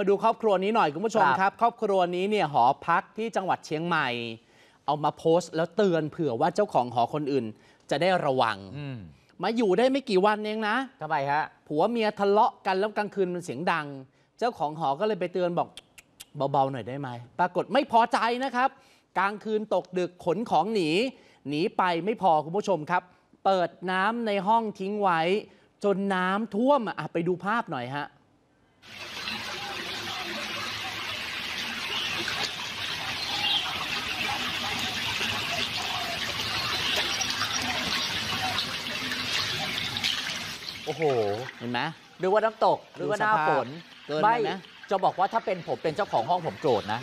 มาดูครอบครัวนี้หน่อย คุณผู้ชมครับ ครอบครัวนี้เนี่ย หอพักที่จังหวัดเชียงใหม่ เอามาโพสต์แล้วเตือนเผื่อว่าเจ้าของหอคนอื่น จะได้ระวังมาอยู่ได้ไม่กี่วันเองนะทำไมฮะผัวเมียทะเลาะกันแล้วกลางคืนมันเสียงดัง เจ้าของหอก็เลยไปเตือนบอก เบาๆหน่อยได้ไหมปรากฏไม่พอใจนะครับ กลางคืนตกดึกขนของหนี หนีไปไม่พอคุณผู้ชมครับ เปิดน้ำในห้องทิ้งไว้ จนน้ำท่วมอ่ะไปดูภาพหน่อยฮะโอ้โหเห็นไหมหรือว่าน้ำตกหรือว่าหน้าฝนเกินไม่นะจะบอกว่าถ้าเป็นผมเป็นเจ้าของห้องผมโกรธนะ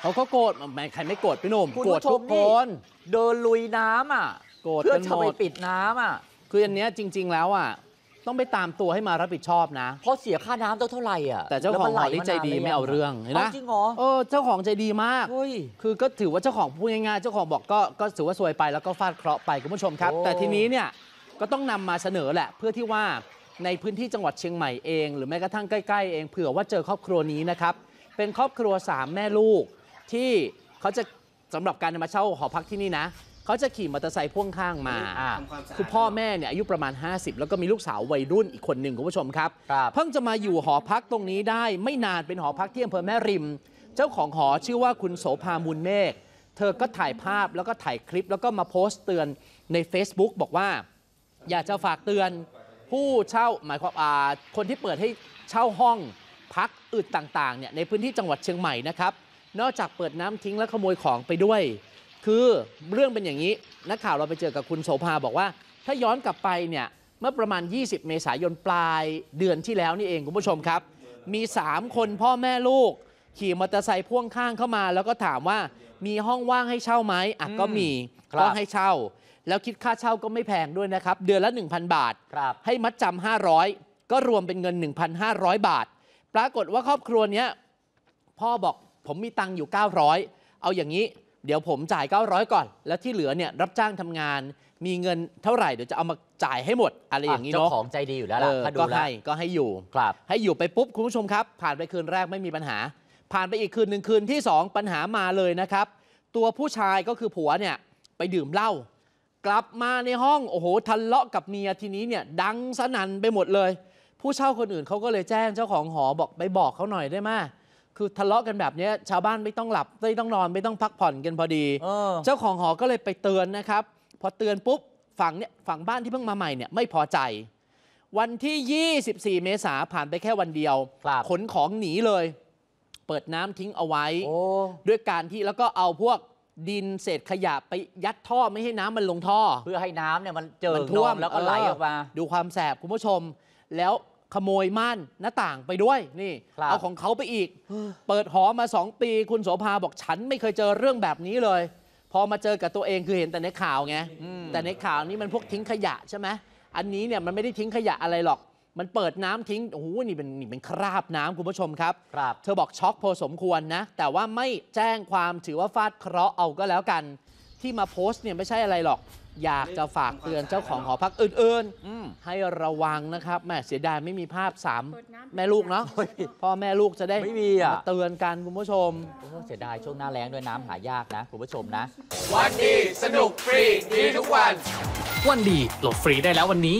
เขาก็โกรธม่ใครไม่โกรธพี่หนุ่มโกรธทุกคนเดินลุยน้ำอ่ะ โกรธเพื่อจะไปปิดน้ำอ่ะ คืออันเนี้ยจริงๆแล้วอ่ะต้องไปตามตัวให้มารับผิดชอบนะ เพราะเสียค่าน้ำต้องเท่าไหร่อ่ะแต่เจ้าของหอที่ใจดีไม่เอาเรื่องนะจริงเหรอเออเจ้าของใจดีมากคือก็ถือว่าเจ้าของพูดง่ายๆเจ้าของบอกก็ก็ถือว่าซวยไป แล้วก็ฟาดเคราะห์ไปคุณผู้ชมครับ แต่ทีนี้เนี่ยก็ต้องนำมาเสนอแหละเพื่อที่ว่าในพื้นที่จังหวัดเชียงใหม่เอง หรือแม้กระทั่งใกล้ๆเองเผื่อว่าเจอครอบครัวนี้นะครับ เป็นครอบครัว 3 แม่ลูก ที่เขาจะสำหรับการมาเช่าหอพักที่นี่นะ เขาจะขี่มอเตอร์ไซค์พ่วงข้างมาคือพ่อแม่เนี่ยอายุประมาณ 50 แล้วก็มีลูกสาววัยรุ่นอีกคนหนึ่งคุณผู้ชมครับเพิ่งจะมาอยู่หอพักตรงนี้ได้ ไม่นานเป็นหอพักที่อำเภอแม่ริม เจ้าของหอชื่อว่าคุณโสภามูลเมฆเธอก็ถ่ายภาพแล้วก็ถ่ายคลิป แล้วก็มาโพสต์เตือนใน Facebook บอกว่าอยากจะฝากเตือนผู้เช่าหมายความว่าคนที่เปิดให้เช่าห้องพักอึดต่างๆเนี่ยในพื้นที่จังหวัดเชียงใหม่นะครับนอกจากเปิดน้ำทิ้งและขโมยของไปด้วย คือเรื่องเป็นอย่างนี้นักข่าวเราไปเจอกับคุณโสภาบอกว่า ถ้าย้อนกลับไปเนี่ยเมื่อประมาณ 20 เมษายนปลายเดือนที่แล้วนี่เองคุณผู้ชมครับ มี 3 คนพ่อแม่ลูก ขี่มอเตอร์ไซค์พ่วงข้างเข้ามา แล้วก็ถามว่ามีห้องว่างให้เช่าไหมอ่ะก็มีก็ให้เช่าแล้วคิดค่าเช่าก็ไม่แพงด้วยนะครับ เดือนละ 1,000 บาทครับให้มัดจำ500ก็รวมเป็นเงิน 1,500 บาท ปรากฏว่าครอบครัวเนี้ยพ่อบอกผมมีตังค์อยู่ 900เอาอย่างนี้ เดี๋ยวผมจ่าย 900 ก่อน แล้วที่เหลือเนี่ยรับจ้างทำงาน มีเงินเท่าไหร่ เดี๋ยวจะเอามาจ่ายให้หมด อะไรอย่างนี้เนาะเจ้าของใจดีอยู่แล้วล่ะเออก็ให้ก็ให้อยู่ครับให้อยู่ไปปุ๊บคุณผู้ชมครับ ผ่านไปคืนแรกไม่มีปัญหา ผ่านไปอีกคืนหนึ่งคืนที่ 2 ปัญหามาเลยนะครับ ตัวผู้ชายก็คือผัวเนี่ยไปดื่มเหล้ากลับมาในห้องโอ้โหทะเลาะกับเมียทีนี้เนี่ย ดังสนั่นไปหมดเลย ผู้เช่าคนอื่นเขาก็เลยแจ้งเจ้าของหอบอกไปบอกเขาหน่อยได้ไหมคือทะเลาะกันแบบนี้ชาวบ้านไม่ต้องหลับไม่ต้องนอนไม่ต้องพักผ่อนกันพอดีเจ้าของหอก็เลยไปเตือนนะครับ พอเตือนปุ๊บฝั่งเนี่ยฝั่งบ้านที่เพิ่งมาใหม่เนี่ยไม่พอใจ วันที่ 24 เมษาผ่านไปแค่วันเดียวขนของหนีเลย เปิดน้ำทิ้งเอาไว้ด้วยการที่แล้วก็เอาพวกดินเศษขยะไปยัดท่อไม่ให้น้ำมันลงท่อ เพื่อให้น้ำเนี่ย มันเจอท่วมแล้วก็ไหลออกมา ดูความแสบคุณผู้ชม แล้วขโมยม่านหน้าต่างไปด้วย นี่ เอาของเขาไปอีก เปิดหอมาสองปีคุณโสภาบอกฉันไม่เคยเจอเรื่องแบบนี้เลยพอมาเจอกับตัวเองคือเห็นแต่ในข่าวไงแต่ในข่าวนี้มันพวกทิ้งขยะใช่ไหมอันนี้เนี่ยมันไม่ได้ทิ้งขยะอะไรหรอกมันเปิดน้ำทิ้งโอ้โหนี่เป็นนี่เป็นคราบน้ำคุณผู้ชมครับครับ เธอบอกช็อกพอสมควรนะ แต่ว่าไม่แจ้งความถือว่าฟาดเคราะห์เอาก็แล้วกัน ที่มาโพสต์เนี่ย ไม่ใช่อะไรหรอก อยากจะฝากเตือนเจ้าของหอพักอื่นๆให้ระวังนะครับ แม่เสียดายไม่มีภาพสามแม่ลูกเนาะพ่อแม่ลูกจะได้ไม่มีอ่ะเตือนกัน คุณผู้ชม เสียดายช่วงหน้าแล้งด้วยน้ำหายากนะคุณผู้ชมนะ วันดีสนุกฟรีดีทุกวัน วันดีโหลดฟรีได้แล้ววันนี้